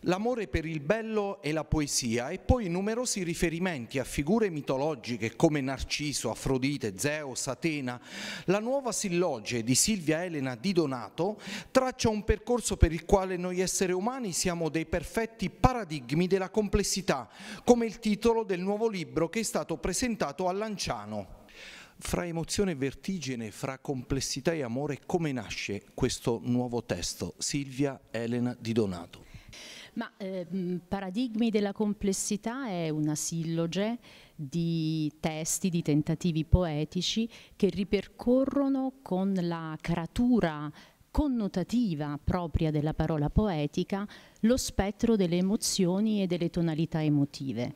l'amore per il bello e la poesia e poi numerosi riferimenti a figure mitologiche come Narciso, Afrodite, Zeus, Atena, la nuova silloge di Silvia Elena Di Donato traccia un percorso per il quale noi esseri umani siamo dei perfetti paradigmi della complessità, come il titolo del nuovo libro che è stato presentato a Lanciano. Fra emozione e vertigine, fra complessità e amore, come nasce questo nuovo testo? Silvia Elena Di Donato. Ma eh, Paradigmi della complessità è una silloge di testi, di tentativi poetici che ripercorrono con la caratura connotativa propria della parola poetica lo spettro delle emozioni e delle tonalità emotive.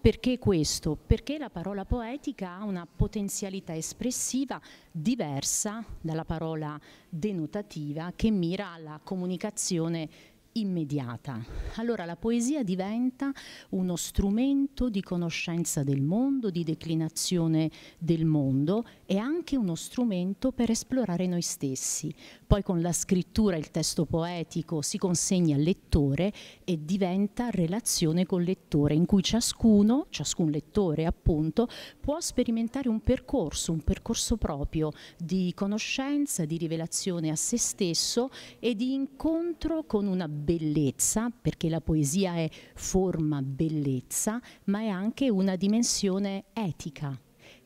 Perché questo? Perché la parola poetica ha una potenzialità espressiva diversa dalla parola denotativa che mira alla comunicazione immediata. Allora la poesia diventa uno strumento di conoscenza del mondo, di declinazione del mondo e anche uno strumento per esplorare noi stessi. Poi con la scrittura il testo poetico si consegna al lettore e diventa relazione col lettore in cui ciascuno, ciascun lettore appunto, può sperimentare un percorso, un percorso proprio di conoscenza, di rivelazione a se stesso e di incontro con una bellezza, perché la poesia è forma bellezza, ma è anche una dimensione etica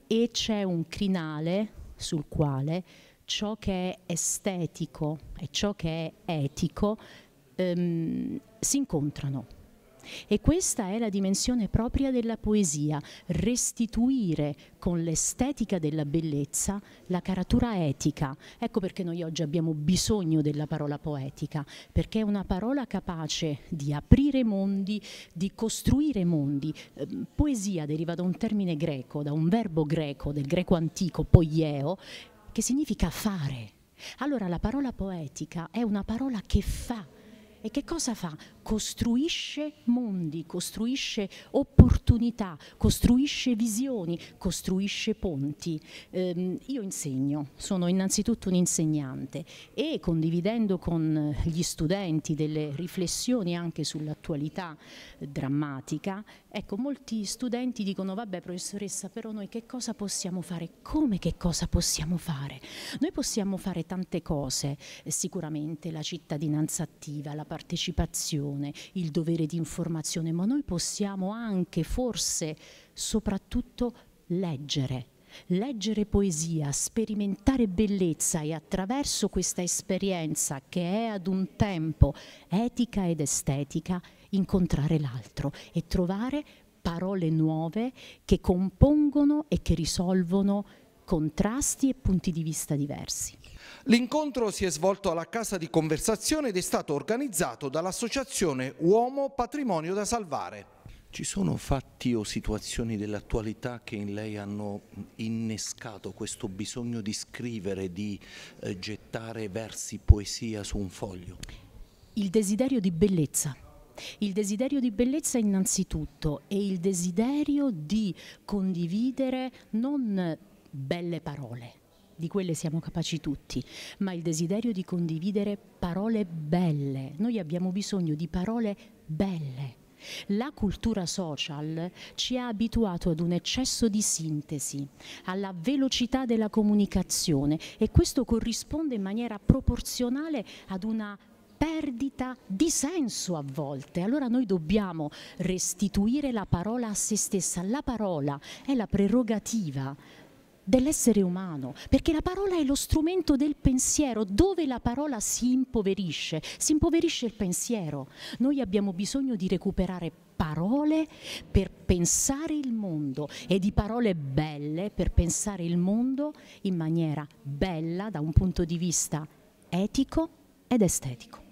e c'è un crinale sul quale ciò che è estetico e ciò che è etico ehm, si incontrano. E questa è la dimensione propria della poesia, restituire con l'estetica della bellezza la caratura etica. Ecco perché noi oggi abbiamo bisogno della parola poetica, perché è una parola capace di aprire mondi, di costruire mondi. Ehm, poesia deriva da un termine greco, da un verbo greco, del greco antico, poieo, che significa fare. Allora la parola poetica è una parola che fa. E che cosa fa? costruisce mondi, costruisce opportunità, costruisce visioni, costruisce ponti. Eh, io insegno, sono innanzitutto un insegnante e condividendo con gli studenti delle riflessioni anche sull'attualità eh, drammatica, ecco, molti studenti dicono vabbè professoressa, però noi che cosa possiamo fare? Come che cosa possiamo fare? Noi possiamo fare tante cose, eh, sicuramente la cittadinanza attiva, la partecipazione, informazione, il dovere di informazione, ma noi possiamo anche forse soprattutto leggere. Leggere poesia, sperimentare bellezza e attraverso questa esperienza che è ad un tempo etica ed estetica, incontrare l'altro e trovare parole nuove che compongono e che risolvono contrasti e punti di vista diversi. L'incontro si è svolto alla Casa di Conversazione ed è stato organizzato dall'associazione Uomo Patrimonio da Salvare. Ci sono fatti o situazioni dell'attualità che in lei hanno innescato questo bisogno di scrivere, di eh, gettare versi, poesia su un foglio? Il desiderio di bellezza. Il desiderio di bellezza innanzitutto e il desiderio di condividere non belle parole, di quelle siamo capaci tutti, ma il desiderio di condividere parole belle. Noi abbiamo bisogno di parole belle. La cultura social ci ha abituato ad un eccesso di sintesi, alla velocità della comunicazione e questo corrisponde in maniera proporzionale ad una perdita di senso a volte. Allora noi dobbiamo restituire la parola a se stessa. La parola è la prerogativa dell'essere umano, perché la parola è lo strumento del pensiero, dove la parola si impoverisce, si impoverisce il pensiero. Noi abbiamo bisogno di recuperare parole per pensare il mondo e di parole belle per pensare il mondo in maniera bella da un punto di vista etico ed estetico.